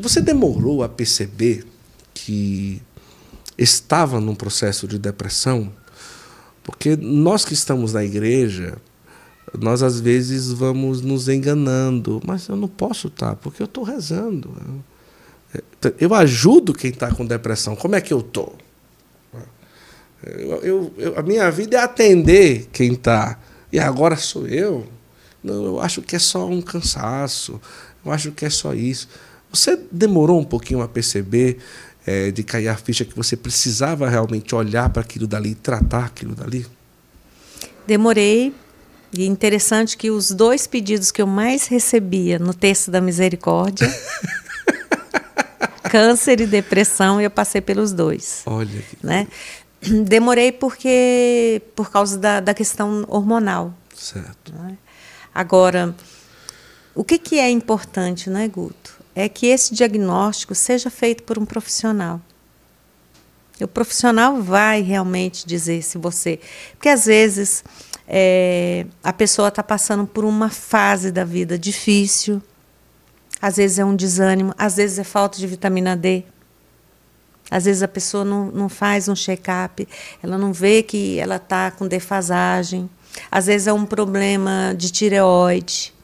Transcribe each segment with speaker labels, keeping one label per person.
Speaker 1: Você demorou a perceber que estava num processo de depressão? Porque nós que estamos na igreja, nós às vezes vamos nos enganando, mas eu não posso estar, tá, porque eu estou rezando. É, eu ajudo quem está com depressão. Como é que eu estou? Eu, eu, a minha vida é atender quem está. E agora sou eu? Não, eu acho que é só um cansaço. Eu acho que é só isso. Você demorou um pouquinho a perceber, é, de cair a ficha, que você precisava realmente olhar para aquilo dali e tratar aquilo dali?
Speaker 2: Demorei. E interessante que os dois pedidos que eu mais recebia no texto da misericórdia, câncer e depressão, eu passei pelos dois. Olha. Que... Né? Demorei porque por causa da, da questão hormonal.
Speaker 1: Certo. Né?
Speaker 2: Agora, o que, que é importante, né, Guto? É que esse diagnóstico seja feito por um profissional. O profissional vai realmente dizer se você. Porque às vezes é, a pessoa está passando por uma fase da vida difícil, às vezes é um desânimo, às vezes é falta de vitamina D. Às vezes a pessoa não, não faz um check-up, ela não vê que ela está com defasagem. Às vezes é um problema de tireoide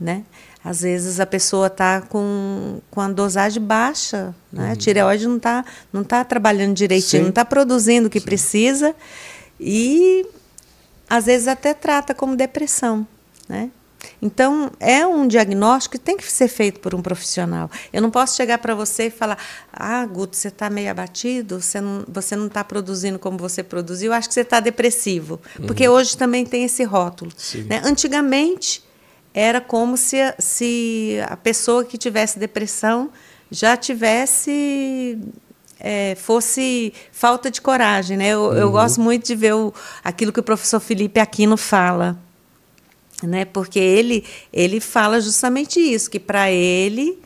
Speaker 2: né? Às vezes a pessoa está com, com a dosagem baixa, né? Uhum. A tireoide não está não tá trabalhando direitinho, Sim. não está produzindo o que Sim. precisa e às vezes até trata como depressão, né? Então, é um diagnóstico que tem que ser feito por um profissional. Eu não posso chegar para você e falar: ah, Guto, você está meio abatido, você não está você não tá produzindo como você produziu, acho que você está depressivo. Uhum. Porque hoje também tem esse rótulo. Né? Antigamente, era como se, se a pessoa que tivesse depressão já tivesse é, fosse falta de coragem, né? Eu, uhum. eu gosto muito de ver o, aquilo que o professor Felipe Aquino fala, né? Porque ele ele fala justamente isso que para ele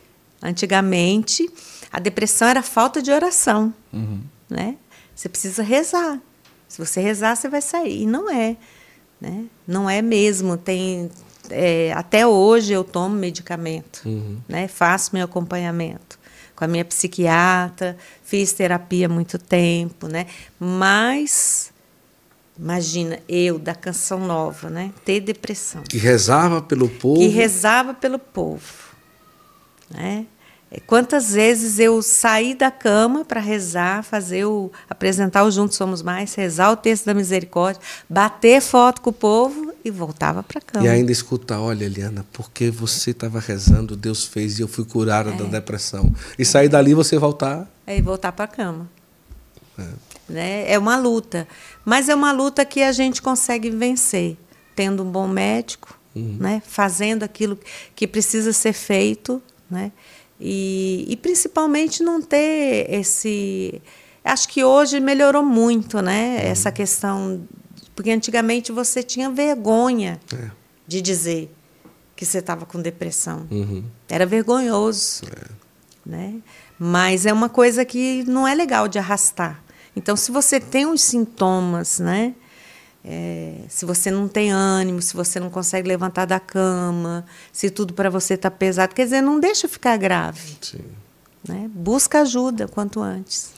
Speaker 2: antigamente a depressão era falta de oração, uhum. né? Você precisa rezar. Se você rezar, você vai sair. E não é, né? Não é mesmo. Tem é, até hoje eu tomo medicamento, uhum. né? Faço meu acompanhamento com a minha psiquiatra, fiz terapia há muito tempo, né? Mas imagina eu da canção nova, né? Ter depressão.
Speaker 1: Que rezava pelo povo. Que rezava
Speaker 2: pelo povo, né? É, quantas vezes eu saí da cama para rezar, fazer o apresentar o Juntos Somos Mais, rezar o texto da misericórdia, bater foto com o povo e voltava para a cama. E ainda
Speaker 1: escutar, olha, Eliana, porque você estava rezando, Deus fez e eu fui curada é. da depressão. E sair dali você voltar.
Speaker 2: É, e voltar para a cama. É. Né? é uma luta. Mas é uma luta que a gente consegue vencer, tendo um bom médico, uhum. né? fazendo aquilo que precisa ser feito. Né? E, e principalmente não ter esse. Acho que hoje melhorou muito né? Uhum. essa questão porque antigamente você tinha vergonha é. de dizer que você estava com depressão. Uhum. Era vergonhoso. É. Né? Mas é uma coisa que não é legal de arrastar. Então, se você tem os sintomas, né? É, se você não tem ânimo, se você não consegue levantar da cama, se tudo para você está pesado, quer dizer, não deixa ficar grave. Sim. Né? Busca ajuda quanto antes.